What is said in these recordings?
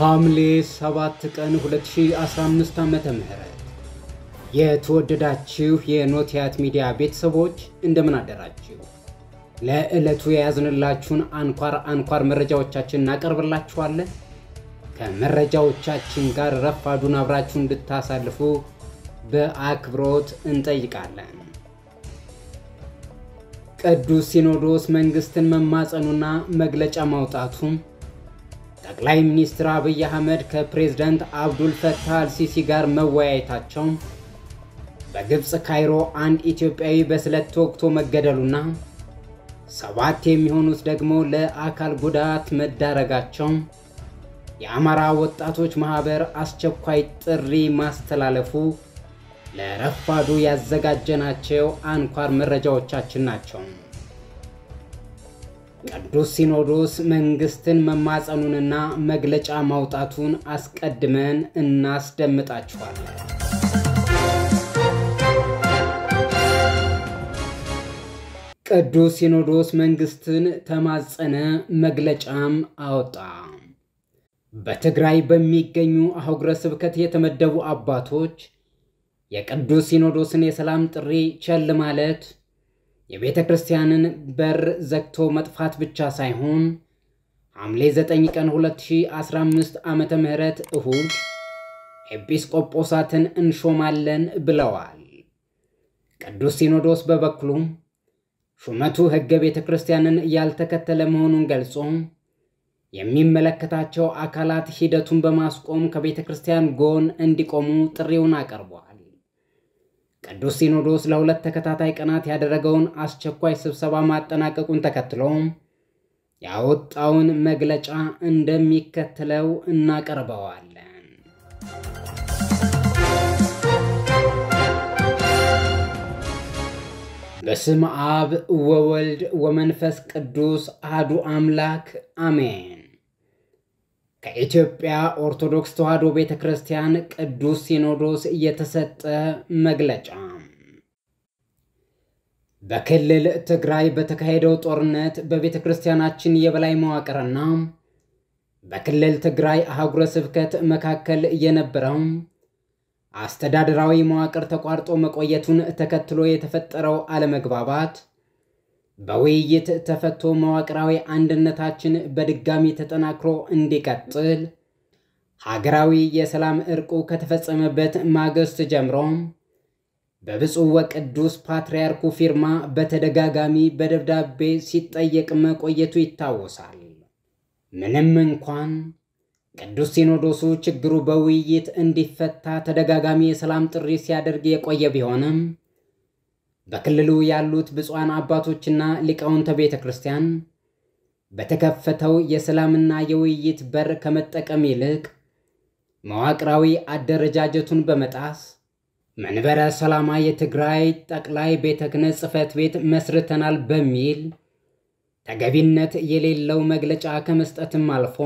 ሐምሌ 7 ቀን 2015 ዓመተ ምህረት የተወደዳችሁ የኖቲያት ሚዲያ ቤተሰቦች እንደምን አደራችሁ። ለዕለቱ የያዝንላችሁን አንኳር አንኳር መረጃዎቻችን እናቀርብላችኋለን። ከመረጃዎቻችን ጋር ረፋዱን አብራችሁ እንድታሳልፉ በአክብሮት እንጠይቃለን። ቅዱስ ሲኖዶስ መንግስትን መማጸኑና መግለጫ ማውጣቱም ጠቅላይ ሚኒስትር አብይ አህመድ ከፕሬዝደንት አብዱል ፈታህ አልሲሲ ጋር መወያየታቸው፣ በግብፅ ካይሮ አንድ ኢትዮጵያዊ በስለት ተወግቶ መገደሉና ሰባት የሚሆኑት ደግሞ ለአካል ጉዳት መዳረጋቸው፣ የአማራ ወጣቶች ማህበር አስቸኳይ ጥሪ ማስተላለፉ ለረፋዱ ያዘጋጀናቸው አንኳር መረጃዎቻችን ናቸው። ቅዱስ ሲኖዶስ መንግስትን መማጸኑንና መግለጫ ማውጣቱን አስቀድመን እናስደምጣችኋል። ቅዱስ ሲኖዶስ መንግስትን ተማጸነ፣ መግለጫም አወጣ። በትግራይ በሚገኙ አህጉረ ስብከት የተመደቡ አባቶች የቅዱስ ሲኖዶስን የሰላም ጥሪ ቸል ማለት የቤተ ክርስቲያንን በር ዘግቶ መጥፋት ብቻ ሳይሆን ሐምሌ 9 ቀን 2015 ዓመተ ምህረት እሁድ ኤጲስቆጶሳትን እንሾማለን ብለዋል። ቅዱስ ሲኖዶስ በበኩሉ ሹመቱ ሕገ ቤተ ክርስቲያንን ያልተከተለ መሆኑን ገልጾ የሚመለከታቸው አካላት ሂደቱን በማስቆም ከቤተ ክርስቲያን ጎን እንዲቆሙ ጥሪውን አቀርቧል። ቅዱስ ሲኖዶስ ለሁለት ተከታታይ ቀናት ያደረገውን አስቸኳይ ስብሰባ ማጠናቀቁን ተከትሎ ያወጣውን መግለጫ እንደሚከተለው እናቀርበዋለን። በስም አብ ወወልድ ወመንፈስ ቅዱስ አዱ አምላክ አሜን። ከኢትዮጵያ ኦርቶዶክስ ተዋሕዶ ቤተ ክርስቲያን ቅዱስ ሲኖዶስ የተሰጠ መግለጫ በክልል ትግራይ በተካሄደው ጦርነት በቤተ ክርስቲያናችን የበላይ መዋቅርና በክልል ትግራይ አህጉረ ስብከት መካከል የነበረው አስተዳደራዊ መዋቅር ተቋርጦ መቆየቱን ተከትሎ የተፈጠረው አለመግባባት በውይይት ተፈቶ መዋቅራዊ አንድነታችን በድጋሚ ተጠናክሮ እንዲቀጥል ሀገራዊ የሰላም እርቁ ከተፈጸመበት ማግስት ጀምሮ በብፁዕ ወቅዱስ ፓትርያርኩ ፊርማ በተደጋጋሚ በደብዳቤ ሲጠየቅ መቆየቱ ይታወሳል። ምንም እንኳን ቅዱስ ሲኖዶሱ ችግሩ በውይይት እንዲፈታ ተደጋጋሚ የሰላም ጥሪ ሲያደርግ የቆየ ቢሆንም በክልሉ ያሉት ብፁዓን አባቶችና ሊቃውንተ ቤተ ክርስቲያን በተከፈተው የሰላምና የውይይት በር ከመጠቀም ይልቅ መዋቅራዊ አደረጃጀቱን በመጣስ መንበረ ሰላማ የትግራይ ጠቅላይ ቤተ ክህነት ጽሕፈት ቤት መስርተናል በሚል ተገቢነት የሌለው መግለጫ ከመስጠትም አልፎ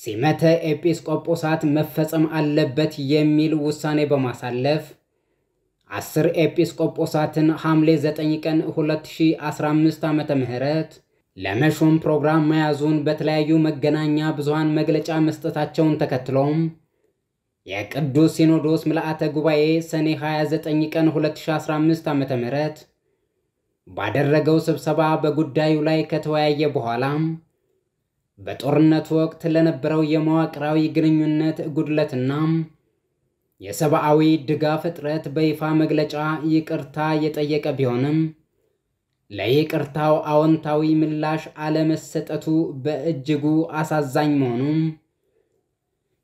ሲመተ ኤጲስቆጶሳት መፈጸም አለበት የሚል ውሳኔ በማሳለፍ አስር ኤጲስቆጶሳትን ሐምሌ 9 ቀን 2015 ዓ ም ለመሾም ፕሮግራም መያዙን በተለያዩ መገናኛ ብዙሃን መግለጫ መስጠታቸውን ተከትሎም የቅዱስ ሲኖዶስ ምልአተ ጉባኤ ሰኔ 29 ቀን 2015 ዓ ም ባደረገው ስብሰባ በጉዳዩ ላይ ከተወያየ በኋላም በጦርነት ወቅት ለነበረው የመዋቅራዊ ግንኙነት ጉድለትና የሰብአዊ ድጋፍ እጥረት በይፋ መግለጫ ይቅርታ የጠየቀ ቢሆንም ለይቅርታው አዎንታዊ ምላሽ አለመሰጠቱ በእጅጉ አሳዛኝ መሆኑም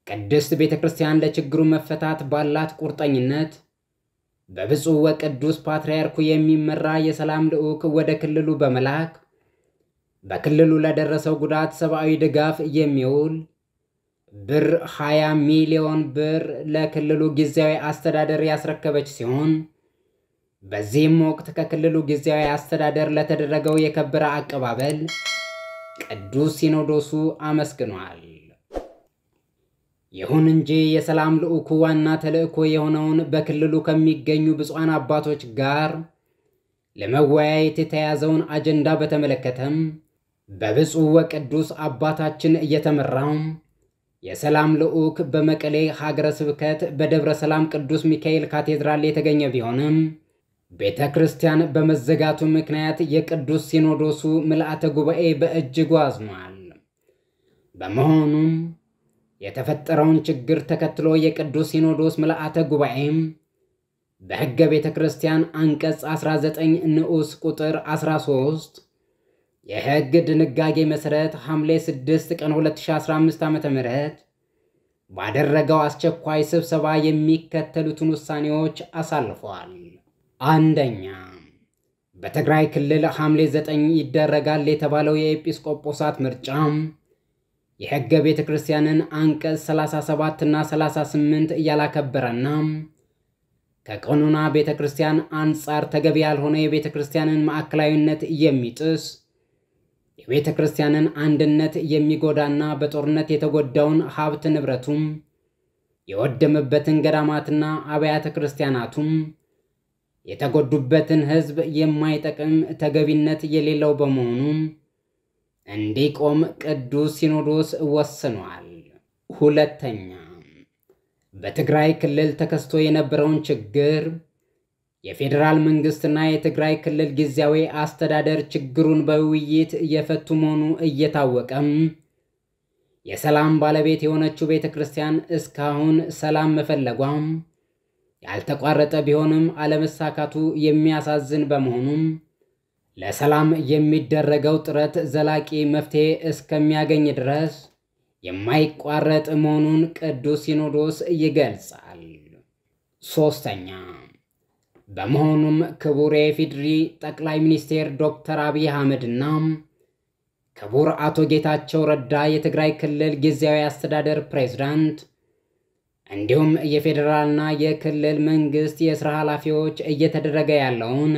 ቅድስት ቤተ ክርስቲያን ለችግሩ መፈታት ባላት ቁርጠኝነት በብፁዕ ወቅዱስ ፓትርያርኩ የሚመራ የሰላም ልዑክ ወደ ክልሉ በመላክ በክልሉ ለደረሰው ጉዳት ሰብአዊ ድጋፍ የሚውል ብር 20 ሚሊዮን ብር ለክልሉ ጊዜያዊ አስተዳደር ያስረከበች ሲሆን በዚህም ወቅት ከክልሉ ጊዜያዊ አስተዳደር ለተደረገው የከበረ አቀባበል ቅዱስ ሲኖዶሱ አመስግኗል። ይሁን እንጂ የሰላም ልዑኩ ዋና ተልዕኮ የሆነውን በክልሉ ከሚገኙ ብፁዓን አባቶች ጋር ለመወያየት የተያዘውን አጀንዳ በተመለከተም በብፁዕ ወቅዱስ አባታችን እየተመራውም የሰላም ልዑክ በመቀሌ ሀገረ ስብከት በደብረ ሰላም ቅዱስ ሚካኤል ካቴድራል የተገኘ ቢሆንም ቤተ ክርስቲያን በመዘጋቱ ምክንያት የቅዱስ ሲኖዶሱ ምልአተ ጉባኤ በእጅጉ አዝኗል። በመሆኑም የተፈጠረውን ችግር ተከትሎ የቅዱስ ሲኖዶስ ምልአተ ጉባኤም በሕገ ቤተ ክርስቲያን አንቀጽ 19 ንዑስ ቁጥር 13 የሕግ ድንጋጌ መሠረት ሐምሌ 6 ቀን 2015 ዓ ም ባደረገው አስቸኳይ ስብሰባ የሚከተሉትን ውሳኔዎች አሳልፈዋል። አንደኛ፣ በትግራይ ክልል ሐምሌ 9 ይደረጋል የተባለው የኤጲስቆጶሳት ምርጫ የሕገ ቤተ ክርስቲያንን አንቀጽ 37 እና 38 እያላከበረና ከቀኖና ቤተ ክርስቲያን አንጻር ተገቢ ያልሆነ የቤተ ክርስቲያንን ማዕከላዊነት የሚጥስ የቤተ ክርስቲያንን አንድነት የሚጎዳና በጦርነት የተጎዳውን ሀብት ንብረቱም የወደመበትን ገዳማትና አብያተ ክርስቲያናቱም የተጎዱበትን ሕዝብ የማይጠቅም ተገቢነት የሌለው በመሆኑ እንዲቆም ቅዱስ ሲኖዶስ ወስኗል። ሁለተኛ በትግራይ ክልል ተከስቶ የነበረውን ችግር የፌዴራል መንግስትና የትግራይ ክልል ጊዜያዊ አስተዳደር ችግሩን በውይይት እየፈቱ መሆኑ እየታወቀም የሰላም ባለቤት የሆነችው ቤተ ክርስቲያን እስካሁን ሰላም መፈለጓም ያልተቋረጠ ቢሆንም አለመሳካቱ የሚያሳዝን በመሆኑም ለሰላም የሚደረገው ጥረት ዘላቂ መፍትሄ እስከሚያገኝ ድረስ የማይቋረጥ መሆኑን ቅዱስ ሲኖዶስ ይገልጻል። ሶስተኛ በመሆኑም ክቡር የኢፌዴሪ ጠቅላይ ሚኒስቴር ዶክተር አብይ አህመድና ክቡር አቶ ጌታቸው ረዳ የትግራይ ክልል ጊዜያዊ አስተዳደር ፕሬዝዳንት እንዲሁም የፌዴራልና የክልል መንግስት የስራ ኃላፊዎች እየተደረገ ያለውን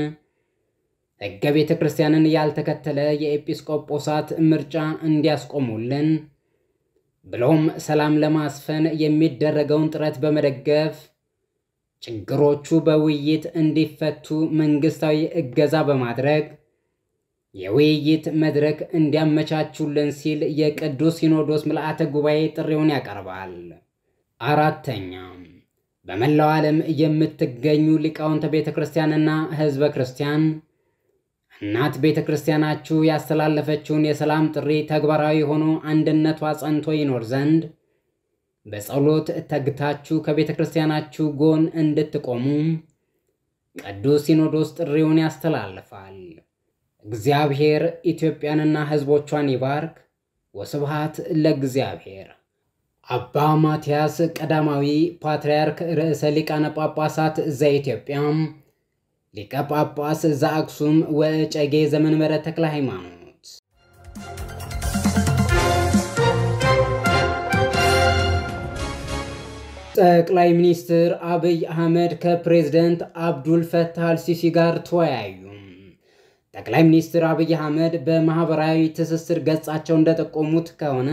ሕገ ቤተ ክርስቲያንን ያልተከተለ የኤጲስቆጶሳት ምርጫ እንዲያስቆሙልን ብሎም ሰላም ለማስፈን የሚደረገውን ጥረት በመደገፍ ችግሮቹ በውይይት እንዲፈቱ መንግስታዊ እገዛ በማድረግ የውይይት መድረክ እንዲያመቻቹልን ሲል የቅዱስ ሲኖዶስ ምልአተ ጉባኤ ጥሪውን ያቀርባል። አራተኛ በመላው ዓለም የምትገኙ ሊቃውንተ ቤተ ክርስቲያንና ሕዝበ ክርስቲያን እናት ቤተ ክርስቲያናችሁ ያስተላለፈችውን የሰላም ጥሪ ተግባራዊ ሆኖ አንድነቷ ጸንቶ ይኖር ዘንድ በጸሎት ተግታችሁ ከቤተ ክርስቲያናችሁ ጎን እንድትቆሙ ቅዱስ ሲኖዶስ ጥሪውን ያስተላልፋል። እግዚአብሔር ኢትዮጵያንና ሕዝቦቿን ይባርክ። ወስብሃት ለእግዚአብሔር። አባ ማትያስ ቀዳማዊ ፓትርያርክ ርዕሰ ሊቃነ ጳጳሳት ዘኢትዮጵያ ሊቀ ጳጳስ ዘአክሱም ወእጨጌ ዘመንበረ ተክለ ሃይማኖት ጠቅላይ ሚኒስትር አብይ አህመድ ከፕሬዝደንት አብዱል ፈታህ አልሲሲ ጋር ተወያዩ። ጠቅላይ ሚኒስትር አብይ አህመድ በማህበራዊ ትስስር ገጻቸው እንደጠቆሙት ከሆነ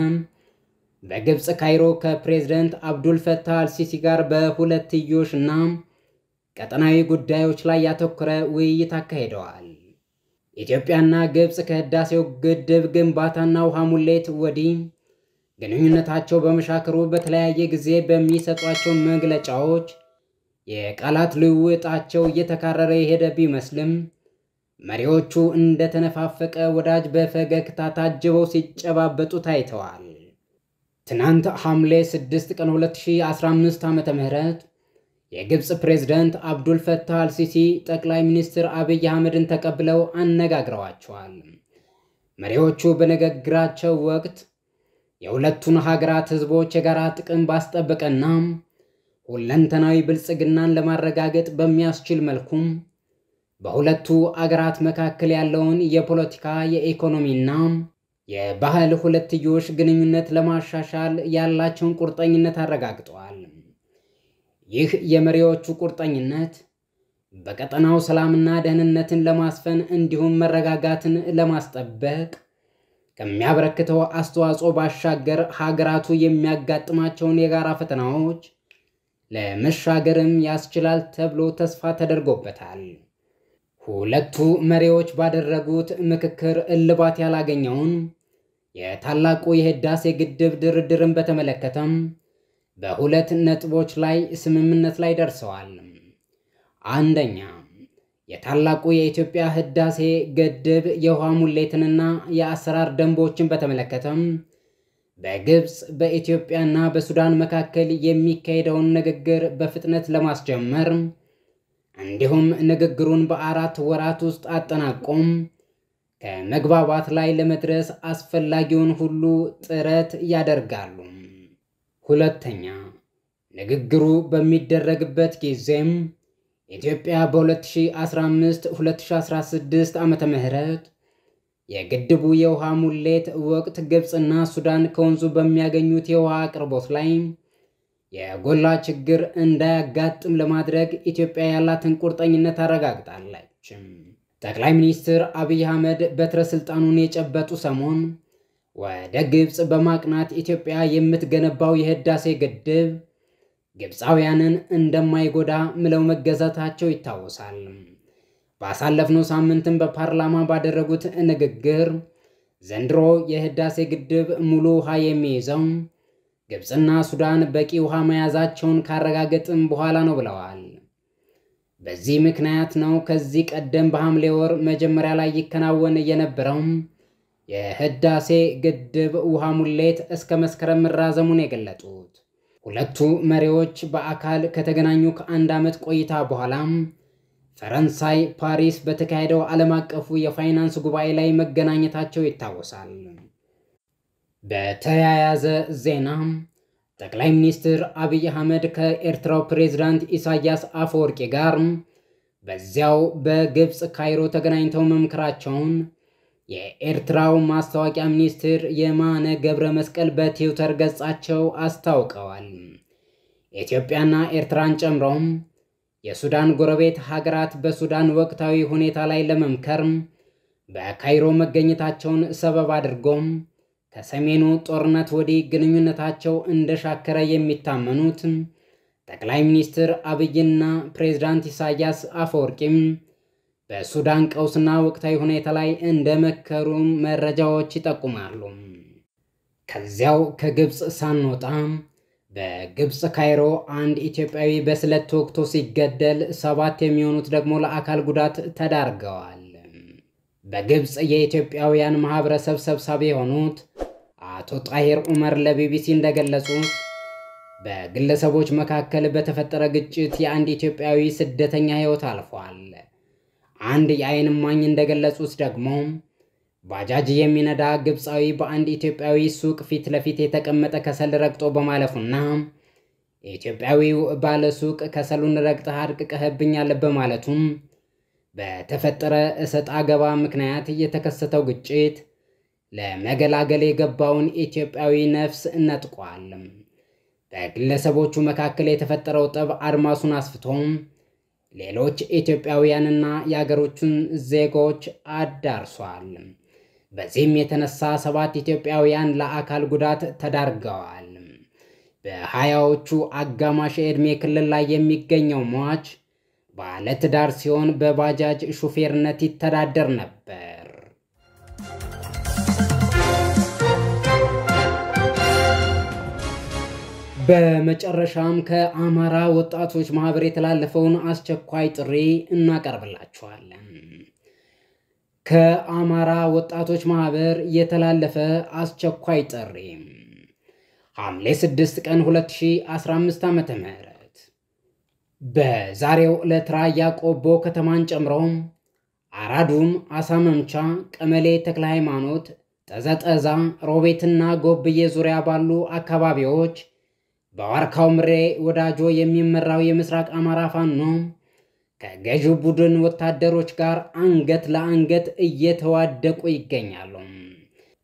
በግብፅ ካይሮ ከፕሬዝደንት አብዱል ፈታህ አልሲሲ ጋር በሁለትዮሽ እና ቀጠናዊ ጉዳዮች ላይ ያተኮረ ውይይት አካሂደዋል። ኢትዮጵያና ግብፅ ከህዳሴው ግድብ ግንባታና ውሃ ሙሌት ወዲህ ግንኙነታቸው በመሻከሩ በተለያየ ጊዜ በሚሰጧቸው መግለጫዎች የቃላት ልውውጣቸው እየተካረረ የሄደ ቢመስልም መሪዎቹ እንደተነፋፈቀ ወዳጅ በፈገግታ ታጅበው ሲጨባበጡ ታይተዋል። ትናንት ሐምሌ 6 ቀን 2015 ዓ ም የግብፅ ፕሬዝደንት አብዱል ፈታህ አልሲሲ ጠቅላይ ሚኒስትር አብይ አህመድን ተቀብለው አነጋግረዋቸዋል። መሪዎቹ በንግግራቸው ወቅት የሁለቱን ሀገራት ህዝቦች የጋራ ጥቅም ባስጠበቀና ሁለንተናዊ ብልጽግናን ለማረጋገጥ በሚያስችል መልኩም በሁለቱ አገራት መካከል ያለውን የፖለቲካ የኢኮኖሚና የባህል ሁለትዮሽ ግንኙነት ለማሻሻል ያላቸውን ቁርጠኝነት አረጋግጠዋል። ይህ የመሪዎቹ ቁርጠኝነት በቀጠናው ሰላምና ደህንነትን ለማስፈን እንዲሁም መረጋጋትን ለማስጠበቅ ከሚያበረክተው አስተዋጽኦ ባሻገር ሀገራቱ የሚያጋጥማቸውን የጋራ ፈተናዎች ለመሻገርም ያስችላል ተብሎ ተስፋ ተደርጎበታል። ሁለቱ መሪዎች ባደረጉት ምክክር እልባት ያላገኘውን የታላቁ የህዳሴ ግድብ ድርድርን በተመለከተም በሁለት ነጥቦች ላይ ስምምነት ላይ ደርሰዋል። አንደኛ የታላቁ የኢትዮጵያ ህዳሴ ግድብ የውሃ ሙሌትንና የአሰራር ደንቦችን በተመለከተም በግብፅ በኢትዮጵያና በሱዳን መካከል የሚካሄደውን ንግግር በፍጥነት ለማስጀመር እንዲሁም ንግግሩን በአራት ወራት ውስጥ አጠናቆም ከመግባባት ላይ ለመድረስ አስፈላጊውን ሁሉ ጥረት ያደርጋሉ። ሁለተኛ ንግግሩ በሚደረግበት ጊዜም ኢትዮጵያ በ2015 2016 ዓ ም የግድቡ የውሃ ሙሌት ወቅት ግብፅና ሱዳን ከወንዙ በሚያገኙት የውሃ አቅርቦት ላይ የጎላ ችግር እንዳያጋጥም ለማድረግ ኢትዮጵያ ያላትን ቁርጠኝነት አረጋግጣለች። ጠቅላይ ሚኒስትር አብይ አህመድ በትረ ስልጣኑን የጨበጡ ሰሞን ወደ ግብፅ በማቅናት ኢትዮጵያ የምትገነባው የህዳሴ ግድብ ግብፃውያንን እንደማይጎዳ ምለው መገዛታቸው ይታወሳል። ባሳለፍነው ሳምንትም በፓርላማ ባደረጉት ንግግር ዘንድሮ የህዳሴ ግድብ ሙሉ ውሃ የሚይዘው ግብፅና ሱዳን በቂ ውሃ መያዛቸውን ካረጋገጥም በኋላ ነው ብለዋል። በዚህ ምክንያት ነው ከዚህ ቀደም በሐምሌ ወር መጀመሪያ ላይ ይከናወን የነበረው የህዳሴ ግድብ ውሃ ሙሌት እስከ መስከረም መራዘሙን የገለጡት። ሁለቱ መሪዎች በአካል ከተገናኙ ከአንድ ዓመት ቆይታ በኋላ ፈረንሳይ ፓሪስ በተካሄደው ዓለም አቀፉ የፋይናንስ ጉባኤ ላይ መገናኘታቸው ይታወሳል። በተያያዘ ዜና ጠቅላይ ሚኒስትር አብይ አህመድ ከኤርትራው ፕሬዝዳንት ኢሳያስ አፈወርቂ ጋር በዚያው በግብፅ ካይሮ ተገናኝተው መምከራቸውን የኤርትራው ማስታወቂያ ሚኒስትር የማነ ገብረ መስቀል በትዊተር ገጻቸው አስታውቀዋል። ኢትዮጵያና ኤርትራን ጨምረውም የሱዳን ጎረቤት ሀገራት በሱዳን ወቅታዊ ሁኔታ ላይ ለመምከር በካይሮ መገኘታቸውን ሰበብ አድርጎም ከሰሜኑ ጦርነት ወዲህ ግንኙነታቸው እንደሻከረ የሚታመኑት ጠቅላይ ሚኒስትር አብይና ፕሬዝዳንት ኢሳያስ አፈወርቂም በሱዳን ቀውስና ወቅታዊ ሁኔታ ላይ እንደመከሩም መረጃዎች ይጠቁማሉ። ከዚያው ከግብፅ ሳንወጣ በግብፅ ካይሮ አንድ ኢትዮጵያዊ በስለት ተወግቶ ሲገደል ሰባት የሚሆኑት ደግሞ ለአካል ጉዳት ተዳርገዋል። በግብፅ የኢትዮጵያውያን ማህበረሰብ ሰብሳቢ የሆኑት አቶ ጣሂር ዑመር ለቢቢሲ እንደገለጹት በግለሰቦች መካከል በተፈጠረ ግጭት የአንድ ኢትዮጵያዊ ስደተኛ ሕይወት አልፏል። አንድ የአይን እማኝ እንደገለጹት ደግሞ ባጃጅ የሚነዳ ግብፃዊ በአንድ ኢትዮጵያዊ ሱቅ ፊት ለፊት የተቀመጠ ከሰል ረግጦ በማለፉና የኢትዮጵያዊው ባለ ሱቅ ከሰሉን ረግጠህ አድቅቀህብኛል በማለቱም በተፈጠረ እሰጥ አገባ ምክንያት የተከሰተው ግጭት ለመገላገል የገባውን ኢትዮጵያዊ ነፍስ ነጥቋል። በግለሰቦቹ መካከል የተፈጠረው ጠብ አድማሱን አስፍቶም ሌሎች ኢትዮጵያውያንና የአገሮቹን ዜጎች አዳርሷል። በዚህም የተነሳ ሰባት ኢትዮጵያውያን ለአካል ጉዳት ተዳርገዋል። በሀያዎቹ አጋማሽ የዕድሜ ክልል ላይ የሚገኘው ሟች ባለትዳር ሲሆን በባጃጅ ሹፌርነት ይተዳደር ነበር። በመጨረሻም ከአማራ ወጣቶች ማህበር የተላለፈውን አስቸኳይ ጥሪ እናቀርብላችኋለን። ከአማራ ወጣቶች ማህበር የተላለፈ አስቸኳይ ጥሪ ሐምሌ 6 ቀን 2015 ዓ ም በዛሬው ዕለት ራያ ቆቦ ከተማን ጨምሮም አራዱም፣ አሳመምቻ፣ ቀመሌ፣ ተክለ ሃይማኖት፣ ጠዘጠዛ፣ ሮቤትና ጎብዬ ዙሪያ ባሉ አካባቢዎች በዋርካው ምሬ ወዳጆ የሚመራው የምስራቅ አማራ ፋኖ ከገዢው ቡድን ወታደሮች ጋር አንገት ለአንገት እየተዋደቁ ይገኛሉ።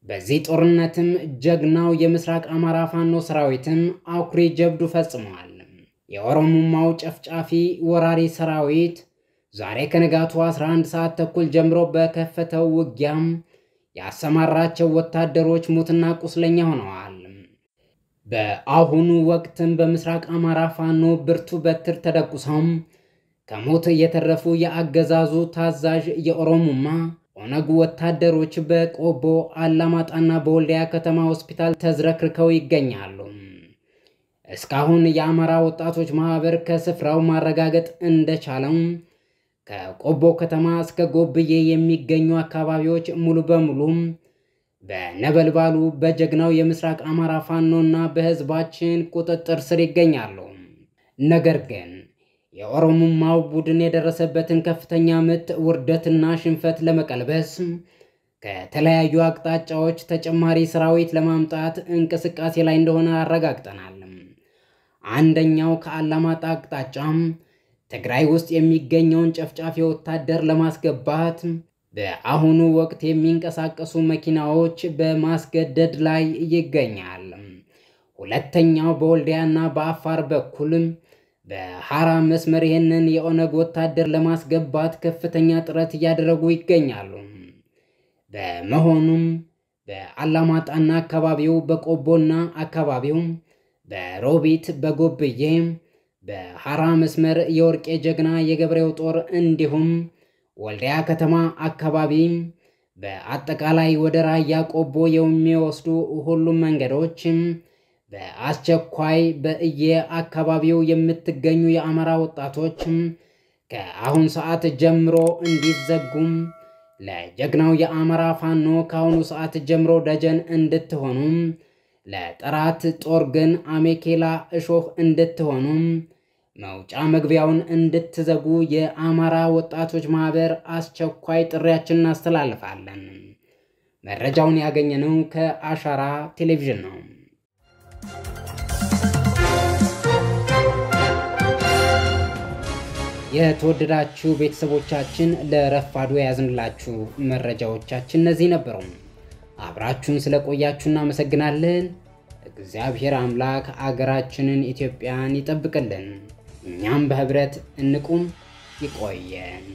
በዚህ ጦርነትም ጀግናው የምስራቅ አማራ ፋኖ ሰራዊትም አኩሪ ጀብዱ ፈጽመዋል። የኦሮሞማው ጨፍጫፊ ወራሪ ሰራዊት ዛሬ ከንጋቱ 11 ሰዓት ተኩል ጀምሮ በከፈተው ውጊያም ያሰማራቸው ወታደሮች ሙትና ቁስለኛ ሆነዋል። በአሁኑ ወቅትም በምስራቅ አማራ ፋኖ ብርቱ በትር ተደቁሰውም ከሞት የተረፉ የአገዛዙ ታዛዥ የኦሮሙማ ኦነግ ወታደሮች በቆቦ አላማጣና በወልዲያ ከተማ ሆስፒታል ተዝረክርከው ይገኛሉ። እስካሁን የአማራ ወጣቶች ማህበር ከስፍራው ማረጋገጥ እንደቻለው ከቆቦ ከተማ እስከ ጎብዬ የሚገኙ አካባቢዎች ሙሉ በሙሉ በነበልባሉ በጀግናው የምስራቅ አማራ ፋኖ እና በህዝባችን ቁጥጥር ስር ይገኛሉ። ነገር ግን የኦሮሞማው ቡድን የደረሰበትን ከፍተኛ ምት ውርደትና ሽንፈት ለመቀልበስ ከተለያዩ አቅጣጫዎች ተጨማሪ ሰራዊት ለማምጣት እንቅስቃሴ ላይ እንደሆነ አረጋግጠናል። አንደኛው ከአላማጣ አቅጣጫም ትግራይ ውስጥ የሚገኘውን ጨፍጫፊ ወታደር ለማስገባት በአሁኑ ወቅት የሚንቀሳቀሱ መኪናዎች በማስገደድ ላይ ይገኛል። ሁለተኛው በወልዲያና በአፋር በኩልም በሐራ መስመር ይህንን የኦነግ ወታደር ለማስገባት ከፍተኛ ጥረት እያደረጉ ይገኛሉ። በመሆኑም በአላማጣና አካባቢው፣ በቆቦና አካባቢው፣ በሮቢት፣ በጎብዬ፣ በሐራ መስመር የወርቄ ጀግና የገብሬው ጦር እንዲሁም ወልዲያ ከተማ አካባቢም በአጠቃላይ ወደ ራያ ቆቦ የሚወስዱ ሁሉም መንገዶች በአስቸኳይ በእየ አካባቢው የምትገኙ የአማራ ወጣቶች ከአሁን ሰዓት ጀምሮ እንዲዘጉም ለጀግናው የአማራ ፋኖ ከአሁኑ ሰዓት ጀምሮ ደጀን እንድትሆኑም ለጠራት ጦር ግን አሜኬላ እሾህ እንድትሆኑም መውጫ መግቢያውን እንድትዘጉ የአማራ ወጣቶች ማህበር አስቸኳይ ጥሪያችን እናስተላልፋለን። መረጃውን ያገኘነው ከአሻራ ቴሌቪዥን ነው። የተወደዳችሁ ቤተሰቦቻችን ለረፋዱ የያዝንላችሁ መረጃዎቻችን እነዚህ ነበሩ። አብራችሁን ስለቆያችሁ እናመሰግናለን። እግዚአብሔር አምላክ አገራችንን ኢትዮጵያን ይጠብቅልን። እኛም በህብረት እንቁም። ይቆየን።